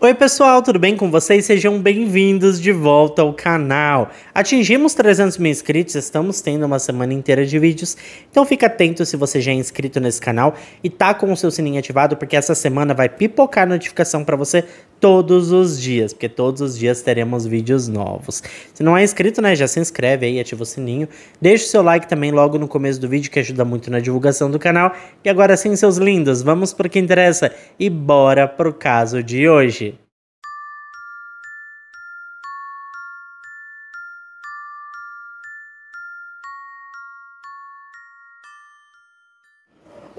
Oi pessoal, tudo bem com vocês? Sejam bem-vindos de volta ao canal. Atingimos 300 mil inscritos, estamos tendo uma semana inteira de vídeos, então fica atento se você já é inscrito nesse canal e tá com o seu sininho ativado, porque essa semana vai pipocar notificação para você todos os dias, porque todos os dias teremos vídeos novos. Se não é inscrito, né, já se inscreve aí, ativa o sininho, deixa o seu like também logo no começo do vídeo, que ajuda muito na divulgação do canal. E agora sim, seus lindos, vamos para o que interessa e bora pro caso de hoje.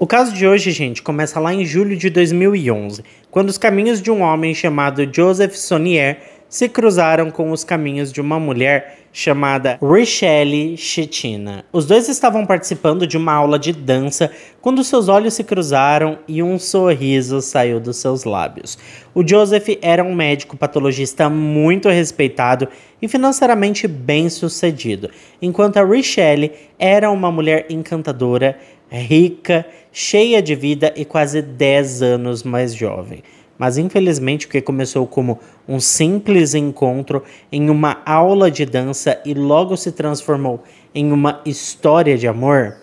O caso de hoje, gente, começa lá em julho de 2011, quando os caminhos de um homem chamado Joseph Sonnier se cruzaram com os caminhos de uma mulher chamada Richelle Chetina. Os dois estavam participando de uma aula de dança quando seus olhos se cruzaram e um sorriso saiu dos seus lábios. O Joseph era um médico patologista muito respeitado e financeiramente bem sucedido, enquanto a Richelle era uma mulher encantadora, rica cheia de vida e quase 10 anos mais jovem. Mas infelizmente, o que começou como um simples encontro em uma aula de dança e logo se transformou em uma história de amor,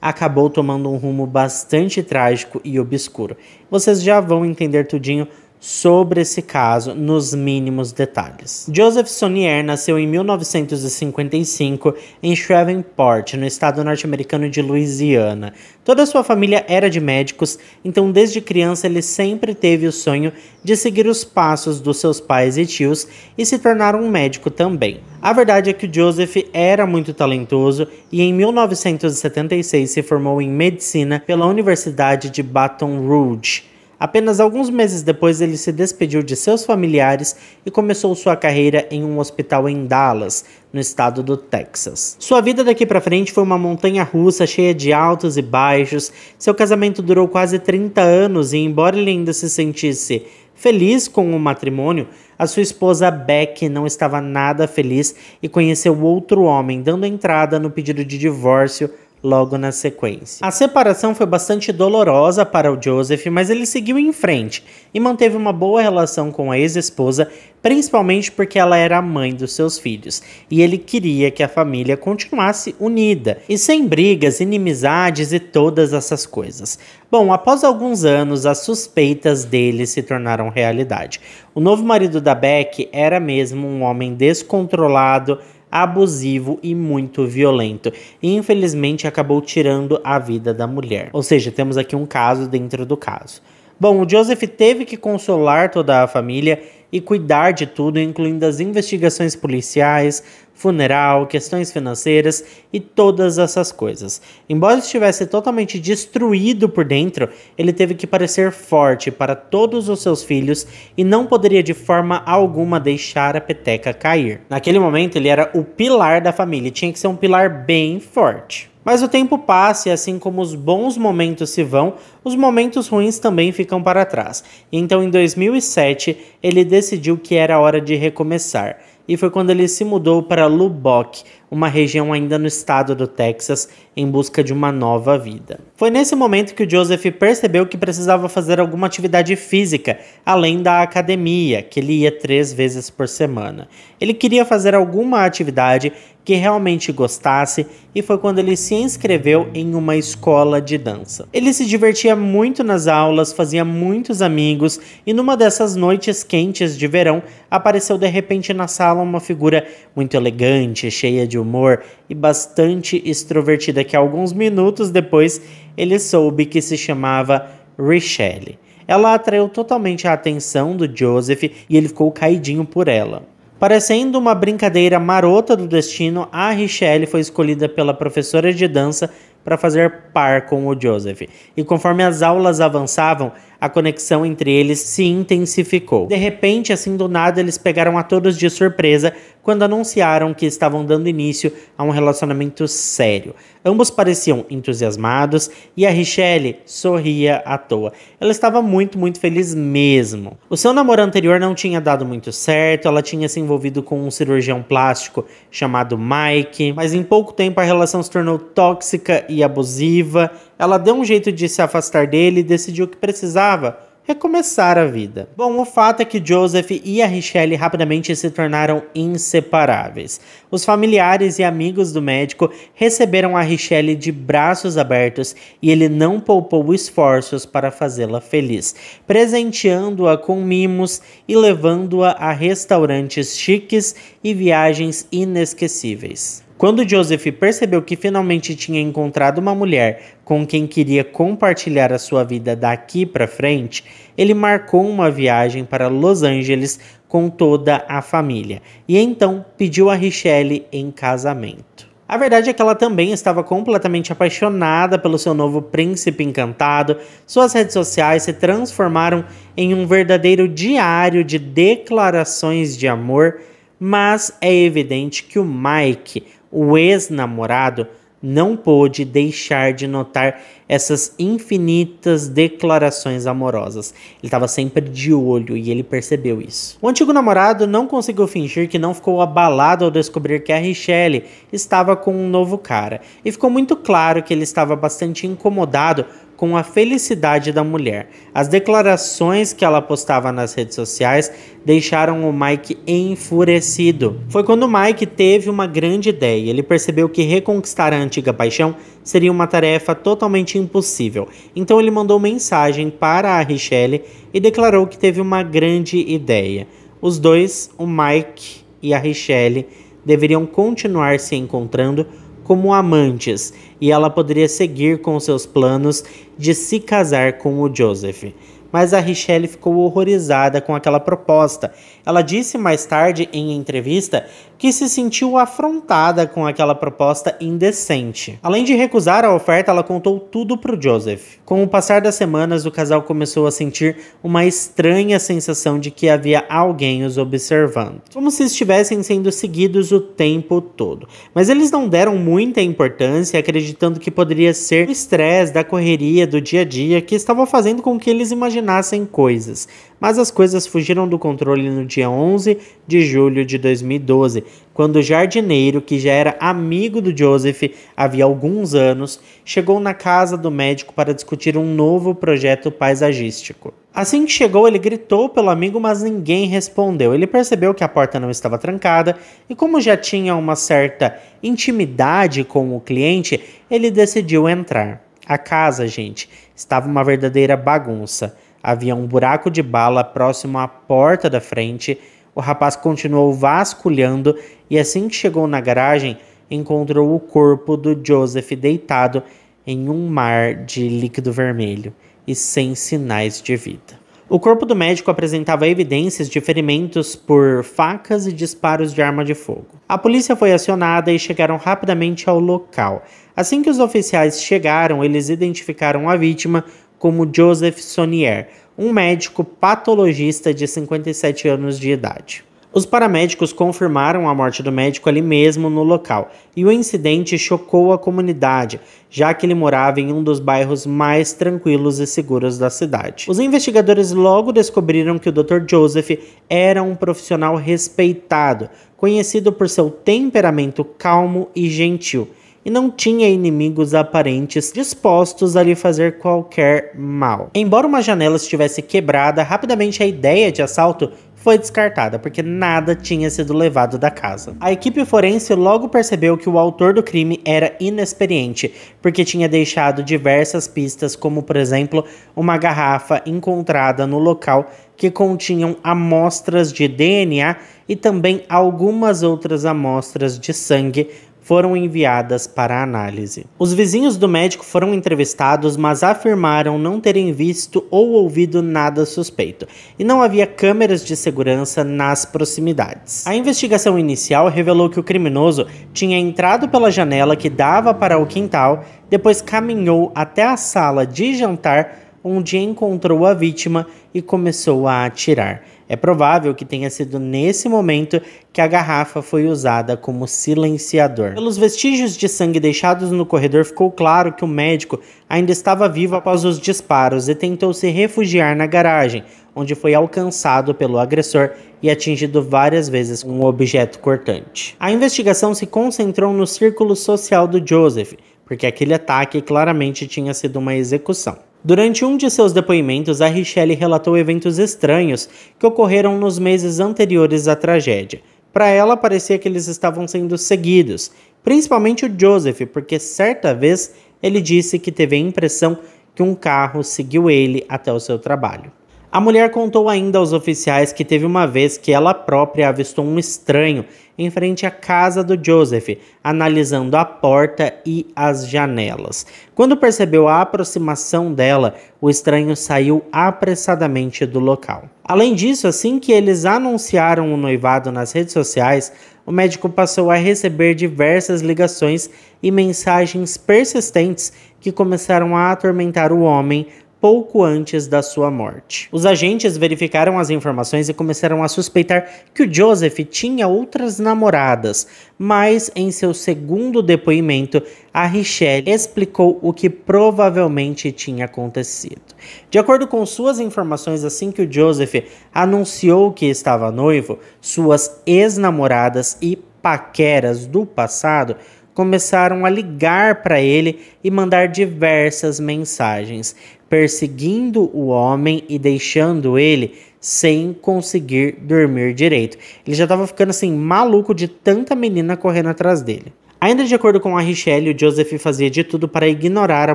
acabou tomando um rumo bastante trágico e obscuro. Vocês já vão entender tudinho sobre esse caso nos mínimos detalhes. Joseph Sonier nasceu em 1955 em Shreveport, no estado norte-americano de Louisiana. Toda sua família era de médicos, então desde criança ele sempre teve o sonho de seguir os passos dos seus pais e tios e se tornar um médico também. A verdade é que o Joseph era muito talentoso e em 1976 se formou em medicina pela Universidade de Baton Rouge Apenas alguns meses depois, ele se despediu de seus familiares e começou sua carreira em um hospital em Dallas, no estado do Texas. Sua vida daqui para frente foi uma montanha russa cheia de altos e baixos. Seu casamento durou quase 30 anos e, embora ele ainda se sentisse feliz com o matrimônio, a sua esposa Beck não estava nada feliz e conheceu outro homem, dando entrada no pedido de divórcio logo na sequência. A separação foi bastante dolorosa para o Joseph, mas ele seguiu em frente e manteve uma boa relação com a ex-esposa, principalmente porque ela era a mãe dos seus filhos e ele queria que a família continuasse unida e sem brigas, inimizades e todas essas coisas. Bom, após alguns anos, as suspeitas dele se tornaram realidade. O novo marido da Beck era mesmo um homem descontrolado abusivo e muito violento. E infelizmente acabou tirando a vida da mulher. Ou seja, temos aqui um caso dentro do caso. Bom, o Joseph teve que consolar toda a família e cuidar de tudo, incluindo as investigações policiais, funeral, questões financeiras e todas essas coisas. Embora estivesse totalmente destruído por dentro, ele teve que parecer forte para todos os seus filhos e não poderia de forma alguma deixar a peteca cair. Naquele momento, ele era o pilar da família, tinha que ser um pilar bem forte. Mas o tempo passa e, assim como os bons momentos se vão, os momentos ruins também ficam para trás. Então, em 2007, ele decidiu que era hora de recomeçar. E foi quando ele se mudou para Lubbock, uma região ainda no estado do Texas, em busca de uma nova vida. Foi nesse momento que o Joseph percebeu que precisava fazer alguma atividade física, além da academia, que ele ia três vezes por semana. Ele queria fazer alguma atividade que realmente gostasse e foi quando ele se inscreveu em uma escola de dança. Ele se divertia muito nas aulas, fazia muitos amigos e numa dessas noites quentes de verão apareceu de repente na sala uma figura muito elegante, cheia de humor e bastante extrovertida que alguns minutos depois ele soube que se chamava Richelle. Ela atraiu totalmente a atenção do Joseph e ele ficou caidinho por ela. Parecendo uma brincadeira marota do destino, a Richelle foi escolhida pela professora de dança para fazer par com o Joseph. E conforme as aulas avançavam, a conexão entre eles se intensificou. De repente, assim do nada, eles pegaram a todos de surpresa quando anunciaram que estavam dando início a um relacionamento sério. Ambos pareciam entusiasmados e a Richelle sorria à toa. Ela estava muito, muito feliz mesmo. O seu namoro anterior não tinha dado muito certo, ela tinha se envolvido com um cirurgião plástico chamado Mike, mas em pouco tempo a relação se tornou tóxica e abusiva ela deu um jeito de se afastar dele e decidiu que precisava recomeçar a vida. Bom, o fato é que Joseph e a Richelle rapidamente se tornaram inseparáveis. Os familiares e amigos do médico receberam a Richelle de braços abertos e ele não poupou esforços para fazê-la feliz, presenteando-a com mimos e levando-a a restaurantes chiques e viagens inesquecíveis. Quando Joseph percebeu que finalmente tinha encontrado uma mulher com quem queria compartilhar a sua vida daqui para frente, ele marcou uma viagem para Los Angeles com toda a família e então pediu a Richelle em casamento. A verdade é que ela também estava completamente apaixonada pelo seu novo príncipe encantado. Suas redes sociais se transformaram em um verdadeiro diário de declarações de amor, mas é evidente que o Mike o ex-namorado não pôde deixar de notar essas infinitas declarações amorosas. Ele estava sempre de olho e ele percebeu isso. O antigo namorado não conseguiu fingir que não ficou abalado ao descobrir que a Richelle estava com um novo cara, e ficou muito claro que ele estava bastante incomodado com a felicidade da mulher. As declarações que ela postava nas redes sociais deixaram o Mike enfurecido. Foi quando Mike teve uma grande ideia. Ele percebeu que reconquistar a antiga paixão seria uma tarefa totalmente impossível. Então ele mandou mensagem para a Richelle e declarou que teve uma grande ideia. Os dois, o Mike e a Richelle, deveriam continuar se encontrando como amantes e ela poderia seguir com seus planos de se casar com o Joseph. Mas a Richelle ficou horrorizada com aquela proposta ela disse mais tarde em entrevista que se sentiu afrontada com aquela proposta indecente. Além de recusar a oferta, ela contou tudo pro Joseph. Com o passar das semanas, o casal começou a sentir uma estranha sensação de que havia alguém os observando, como se estivessem sendo seguidos o tempo todo. Mas eles não deram muita importância, acreditando que poderia ser o estresse da correria do dia a dia que estava fazendo com que eles imaginassem coisas mas as coisas fugiram do controle no dia 11 de julho de 2012, quando o jardineiro, que já era amigo do Joseph havia alguns anos, chegou na casa do médico para discutir um novo projeto paisagístico. Assim que chegou, ele gritou pelo amigo, mas ninguém respondeu. Ele percebeu que a porta não estava trancada e, como já tinha uma certa intimidade com o cliente, ele decidiu entrar. A casa, gente, estava uma verdadeira bagunça. Havia um buraco de bala próximo à porta da frente. O rapaz continuou vasculhando e assim que chegou na garagem, encontrou o corpo do Joseph deitado em um mar de líquido vermelho e sem sinais de vida. O corpo do médico apresentava evidências de ferimentos por facas e disparos de arma de fogo. A polícia foi acionada e chegaram rapidamente ao local. Assim que os oficiais chegaram, eles identificaram a vítima como Joseph Sonier, um médico patologista de 57 anos de idade. Os paramédicos confirmaram a morte do médico ali mesmo no local, e o incidente chocou a comunidade, já que ele morava em um dos bairros mais tranquilos e seguros da cidade. Os investigadores logo descobriram que o Dr. Joseph era um profissional respeitado, conhecido por seu temperamento calmo e gentil e não tinha inimigos aparentes dispostos a lhe fazer qualquer mal. Embora uma janela estivesse quebrada, rapidamente a ideia de assalto foi descartada, porque nada tinha sido levado da casa. A equipe forense logo percebeu que o autor do crime era inexperiente, porque tinha deixado diversas pistas, como por exemplo, uma garrafa encontrada no local que continham amostras de DNA e também algumas outras amostras de sangue foram enviadas para análise. Os vizinhos do médico foram entrevistados, mas afirmaram não terem visto ou ouvido nada suspeito, e não havia câmeras de segurança nas proximidades. A investigação inicial revelou que o criminoso tinha entrado pela janela que dava para o quintal, depois caminhou até a sala de jantar onde encontrou a vítima e começou a atirar. É provável que tenha sido nesse momento que a garrafa foi usada como silenciador. Pelos vestígios de sangue deixados no corredor, ficou claro que o médico ainda estava vivo após os disparos e tentou se refugiar na garagem, onde foi alcançado pelo agressor e atingido várias vezes com um objeto cortante. A investigação se concentrou no círculo social do Joseph, porque aquele ataque claramente tinha sido uma execução. Durante um de seus depoimentos, a Richelle relatou eventos estranhos que ocorreram nos meses anteriores à tragédia. Para ela, parecia que eles estavam sendo seguidos, principalmente o Joseph, porque certa vez ele disse que teve a impressão que um carro seguiu ele até o seu trabalho. A mulher contou ainda aos oficiais que teve uma vez que ela própria avistou um estranho em frente à casa do Joseph, analisando a porta e as janelas. Quando percebeu a aproximação dela, o estranho saiu apressadamente do local. Além disso, assim que eles anunciaram o noivado nas redes sociais, o médico passou a receber diversas ligações e mensagens persistentes que começaram a atormentar o homem pouco antes da sua morte. Os agentes verificaram as informações e começaram a suspeitar que o Joseph tinha outras namoradas, mas em seu segundo depoimento, a Richelle explicou o que provavelmente tinha acontecido. De acordo com suas informações, assim que o Joseph anunciou que estava noivo, suas ex-namoradas e paqueras do passado começaram a ligar para ele e mandar diversas mensagens perseguindo o homem e deixando ele sem conseguir dormir direito. Ele já estava ficando assim maluco de tanta menina correndo atrás dele. Ainda de acordo com a Richelle, o Joseph fazia de tudo para ignorar a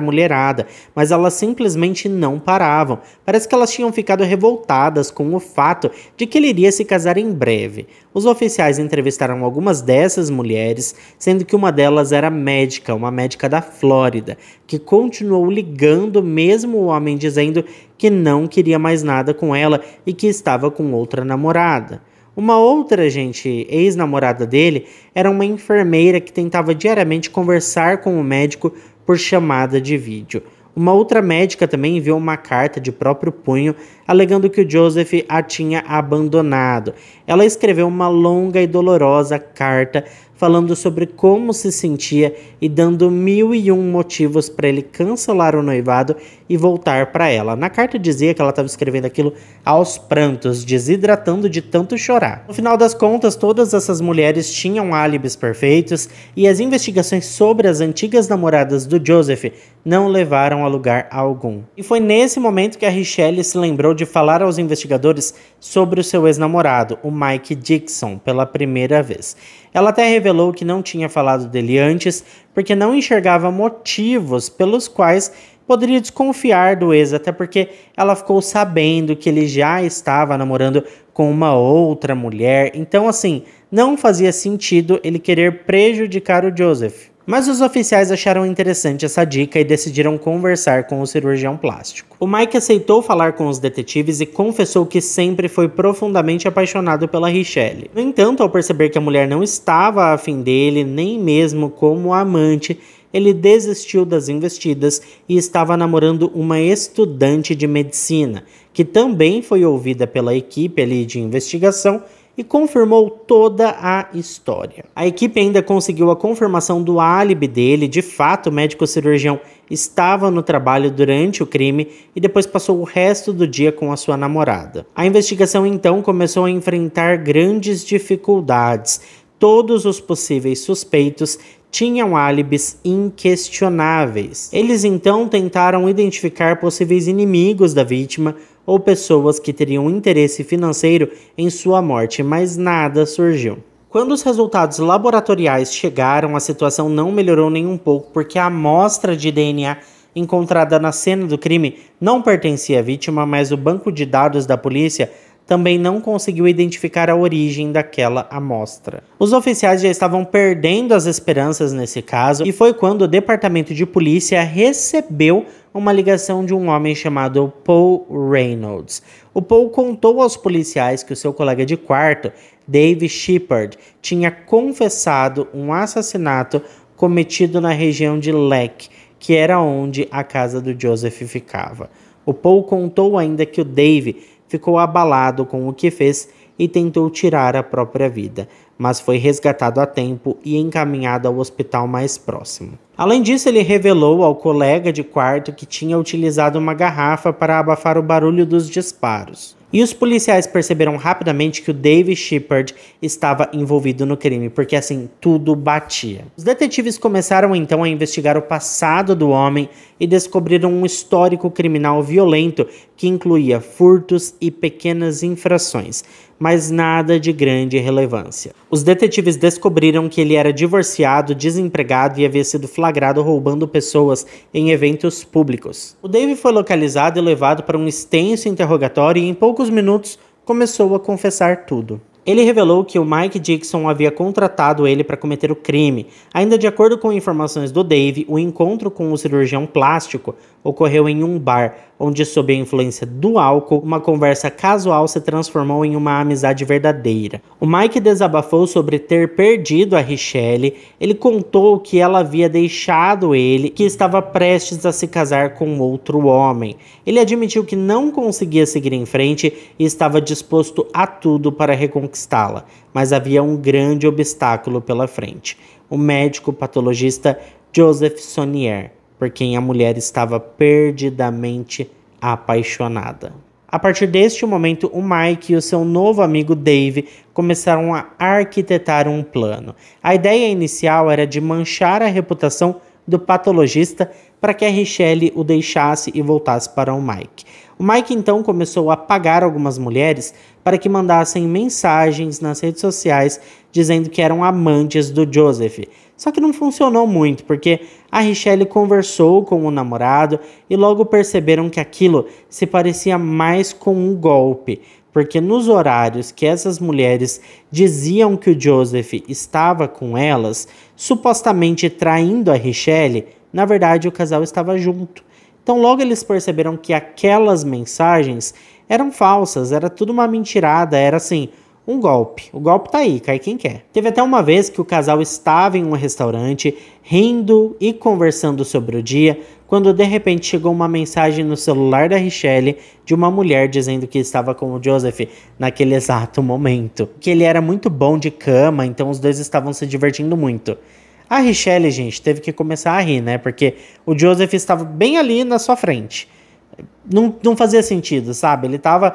mulherada, mas elas simplesmente não paravam. Parece que elas tinham ficado revoltadas com o fato de que ele iria se casar em breve. Os oficiais entrevistaram algumas dessas mulheres, sendo que uma delas era médica, uma médica da Flórida, que continuou ligando mesmo o homem dizendo que não queria mais nada com ela e que estava com outra namorada. Uma outra, gente, ex-namorada dele, era uma enfermeira que tentava diariamente conversar com o médico por chamada de vídeo. Uma outra médica também enviou uma carta de próprio punho alegando que o Joseph a tinha abandonado. Ela escreveu uma longa e dolorosa carta falando sobre como se sentia e dando mil e um motivos para ele cancelar o noivado e voltar para ela. Na carta dizia que ela estava escrevendo aquilo aos prantos, desidratando de tanto chorar. No final das contas, todas essas mulheres tinham álibis perfeitos e as investigações sobre as antigas namoradas do Joseph não levaram a lugar algum. E foi nesse momento que a Richelle se lembrou de falar aos investigadores sobre o seu ex-namorado, o Mike Dixon, pela primeira vez. Ela até revelou que não tinha falado dele antes porque não enxergava motivos pelos quais poderia desconfiar do ex, até porque ela ficou sabendo que ele já estava namorando com uma outra mulher. Então, assim, não fazia sentido ele querer prejudicar o Joseph. Mas os oficiais acharam interessante essa dica e decidiram conversar com o cirurgião plástico. O Mike aceitou falar com os detetives e confessou que sempre foi profundamente apaixonado pela Richelle. No entanto, ao perceber que a mulher não estava afim dele, nem mesmo como amante, ele desistiu das investidas e estava namorando uma estudante de medicina que também foi ouvida pela equipe ali de investigação e confirmou toda a história. A equipe ainda conseguiu a confirmação do álibi dele, de fato, o médico cirurgião estava no trabalho durante o crime e depois passou o resto do dia com a sua namorada. A investigação então começou a enfrentar grandes dificuldades. Todos os possíveis suspeitos tinham álibis inquestionáveis. Eles então tentaram identificar possíveis inimigos da vítima ou pessoas que teriam interesse financeiro em sua morte, mas nada surgiu. Quando os resultados laboratoriais chegaram, a situação não melhorou nem um pouco, porque a amostra de DNA encontrada na cena do crime não pertencia à vítima, mas o banco de dados da polícia também não conseguiu identificar a origem daquela amostra. Os oficiais já estavam perdendo as esperanças nesse caso e foi quando o departamento de polícia recebeu uma ligação de um homem chamado Paul Reynolds. O Paul contou aos policiais que o seu colega de quarto, Dave Shepard, tinha confessado um assassinato cometido na região de Leck, que era onde a casa do Joseph ficava. O Paul contou ainda que o Dave ficou abalado com o que fez e tentou tirar a própria vida, mas foi resgatado a tempo e encaminhado ao hospital mais próximo. Além disso, ele revelou ao colega de quarto que tinha utilizado uma garrafa para abafar o barulho dos disparos. E os policiais perceberam rapidamente que o Dave Shepard estava envolvido no crime, porque assim tudo batia. Os detetives começaram então a investigar o passado do homem e descobriram um histórico criminal violento que incluía furtos e pequenas infrações, mas nada de grande relevância. Os detetives descobriram que ele era divorciado, desempregado e havia sido flagrado roubando pessoas em eventos públicos. O Dave foi localizado e levado para um extenso interrogatório e em poucos poucos minutos, começou a confessar tudo. Ele revelou que o Mike Dixon havia contratado ele para cometer o crime. Ainda de acordo com informações do Dave, o encontro com o cirurgião plástico ocorreu em um bar, onde, sob a influência do álcool, uma conversa casual se transformou em uma amizade verdadeira. O Mike desabafou sobre ter perdido a Richelle, ele contou que ela havia deixado ele, que estava prestes a se casar com outro homem. Ele admitiu que não conseguia seguir em frente e estava disposto a tudo para reconquistá-la, mas havia um grande obstáculo pela frente: o médico patologista Joseph Sonnier por quem a mulher estava perdidamente apaixonada. A partir deste momento, o Mike e o seu novo amigo Dave começaram a arquitetar um plano. A ideia inicial era de manchar a reputação do patologista para que a Richelle o deixasse e voltasse para o Mike. O Mike então começou a pagar algumas mulheres para que mandassem mensagens nas redes sociais dizendo que eram amantes do Joseph. Só que não funcionou muito, porque a Richelle conversou com o namorado e logo perceberam que aquilo se parecia mais com um golpe, porque nos horários que essas mulheres diziam que o Joseph estava com elas, supostamente traindo a Richelle, na verdade o casal estava junto. Então, logo eles perceberam que aquelas mensagens eram falsas, era tudo uma mentirada, era assim, um golpe. O golpe tá aí, cai quem quer. Teve até uma vez que o casal estava em um restaurante, rindo e conversando sobre o dia, quando de repente chegou uma mensagem no celular da Richelle de uma mulher dizendo que estava com o Joseph naquele exato momento. Que ele era muito bom de cama, então os dois estavam se divertindo muito. A Richelle, gente, teve que começar a rir, né? Porque o Joseph estava bem ali na sua frente. Não, não fazia sentido, sabe? Ele estava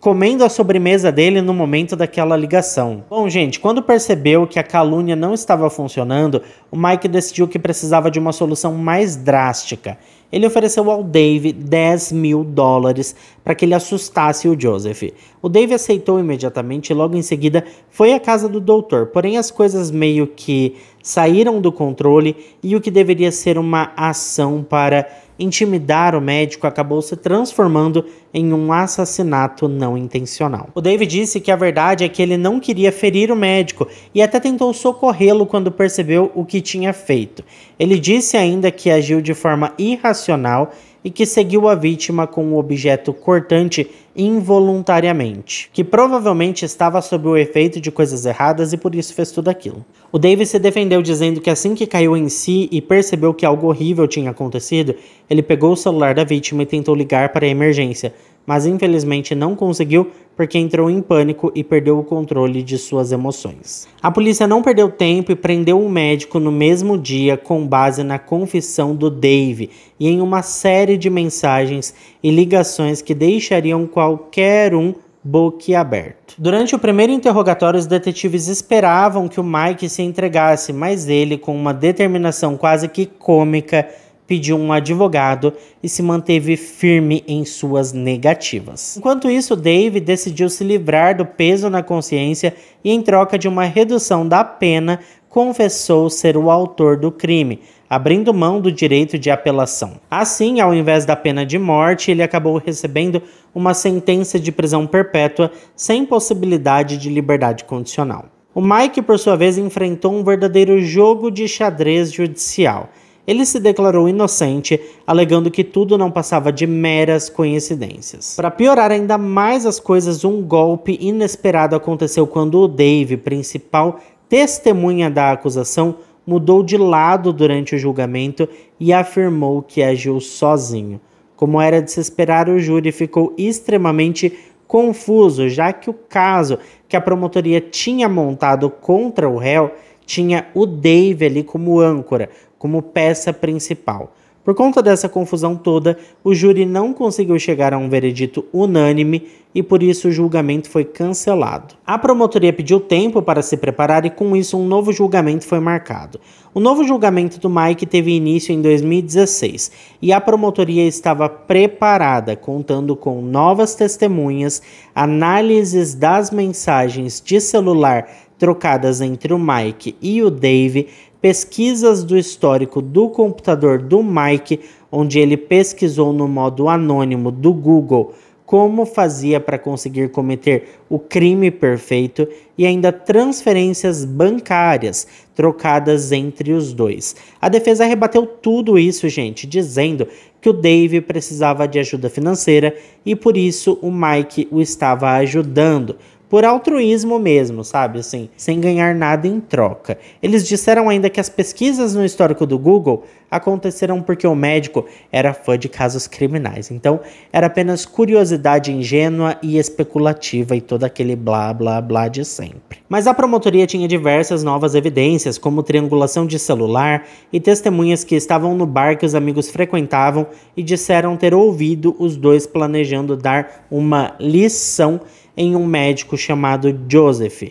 comendo a sobremesa dele no momento daquela ligação. Bom, gente, quando percebeu que a calúnia não estava funcionando, o Mike decidiu que precisava de uma solução mais drástica. Ele ofereceu ao Dave 10 mil dólares para que ele assustasse o Joseph. O Dave aceitou imediatamente e logo em seguida foi à casa do doutor, porém as coisas meio que saíram do controle e o que deveria ser uma ação para intimidar o médico acabou se transformando em um assassinato não intencional. O David disse que a verdade é que ele não queria ferir o médico e até tentou socorrê-lo quando percebeu o que tinha feito. Ele disse ainda que agiu de forma irracional e que seguiu a vítima com um objeto cortante involuntariamente, que provavelmente estava sob o efeito de coisas erradas e por isso fez tudo aquilo. O Davis se defendeu dizendo que assim que caiu em si e percebeu que algo horrível tinha acontecido, ele pegou o celular da vítima e tentou ligar para a emergência, mas infelizmente não conseguiu porque entrou em pânico e perdeu o controle de suas emoções. A polícia não perdeu tempo e prendeu o um médico no mesmo dia com base na confissão do Dave e em uma série de mensagens e ligações que deixariam qualquer um boquiaberto. Durante o primeiro interrogatório, os detetives esperavam que o Mike se entregasse, mas ele, com uma determinação quase que cômica, pediu um advogado e se manteve firme em suas negativas. Enquanto isso, Dave decidiu se livrar do peso na consciência e, em troca de uma redução da pena, confessou ser o autor do crime, abrindo mão do direito de apelação. Assim, ao invés da pena de morte, ele acabou recebendo uma sentença de prisão perpétua sem possibilidade de liberdade condicional. O Mike, por sua vez, enfrentou um verdadeiro jogo de xadrez judicial ele se declarou inocente, alegando que tudo não passava de meras coincidências. Para piorar ainda mais as coisas, um golpe inesperado aconteceu quando o Dave, principal testemunha da acusação, mudou de lado durante o julgamento e afirmou que agiu sozinho. Como era de se esperar, o júri ficou extremamente confuso, já que o caso que a promotoria tinha montado contra o réu tinha o Dave ali como âncora, como peça principal. Por conta dessa confusão toda, o júri não conseguiu chegar a um veredito unânime e por isso o julgamento foi cancelado. A promotoria pediu tempo para se preparar e com isso um novo julgamento foi marcado. O novo julgamento do Mike teve início em 2016 e a promotoria estava preparada, contando com novas testemunhas, análises das mensagens de celular trocadas entre o Mike e o Dave, pesquisas do histórico do computador do Mike, onde ele pesquisou no modo anônimo do Google como fazia para conseguir cometer o crime perfeito e ainda transferências bancárias trocadas entre os dois. A defesa rebateu tudo isso, gente, dizendo que o Dave precisava de ajuda financeira e por isso o Mike o estava ajudando por altruísmo mesmo, sabe? Assim, sem ganhar nada em troca. Eles disseram ainda que as pesquisas no histórico do Google aconteceram porque o médico era fã de casos criminais. Então, era apenas curiosidade ingênua e especulativa e todo aquele blá blá blá de sempre. Mas a promotoria tinha diversas novas evidências, como triangulação de celular e testemunhas que estavam no bar que os amigos frequentavam e disseram ter ouvido os dois planejando dar uma lição em um médico chamado Joseph.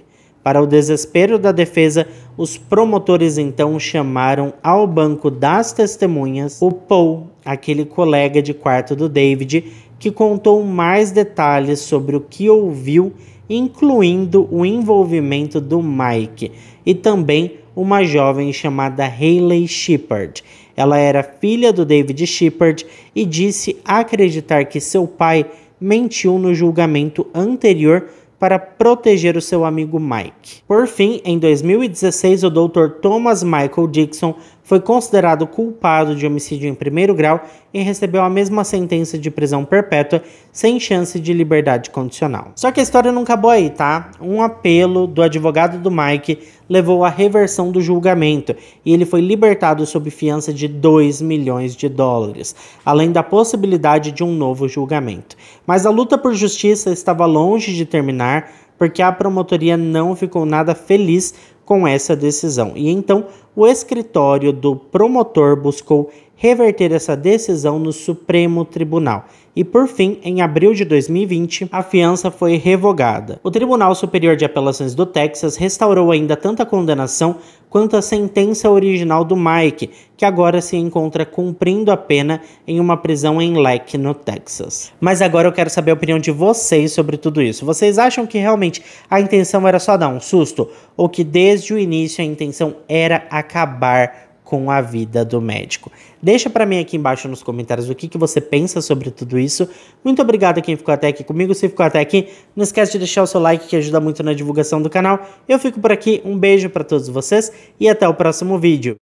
Para o desespero da defesa, os promotores então chamaram ao banco das testemunhas o Paul, aquele colega de quarto do David, que contou mais detalhes sobre o que ouviu, incluindo o envolvimento do Mike e também uma jovem chamada Hayley Shepard. Ela era filha do David Shepard e disse acreditar que seu pai mentiu no julgamento anterior para proteger o seu amigo Mike. Por fim, em 2016, o Dr. Thomas Michael Dixon foi considerado culpado de homicídio em primeiro grau e recebeu a mesma sentença de prisão perpétua, sem chance de liberdade condicional. Só que a história não acabou aí, tá? Um apelo do advogado do Mike levou à reversão do julgamento e ele foi libertado sob fiança de 2 milhões de dólares, além da possibilidade de um novo julgamento. Mas a luta por justiça estava longe de terminar porque a promotoria não ficou nada feliz com essa decisão. E então o escritório do promotor buscou reverter essa decisão no Supremo Tribunal. E por fim, em abril de 2020, a fiança foi revogada. O Tribunal Superior de Apelações do Texas restaurou ainda tanto a condenação quanto a sentença original do Mike, que agora se encontra cumprindo a pena em uma prisão em Leck, no Texas. Mas agora eu quero saber a opinião de vocês sobre tudo isso. Vocês acham que realmente a intenção era só dar um susto ou que desde o início a intenção era acabar com a vida do médico. Deixa para mim aqui embaixo nos comentários o que, que você pensa sobre tudo isso. Muito obrigado a quem ficou até aqui comigo. Se ficou até aqui, não esquece de deixar o seu like que ajuda muito na divulgação do canal. Eu fico por aqui, um beijo para todos vocês e até o próximo vídeo.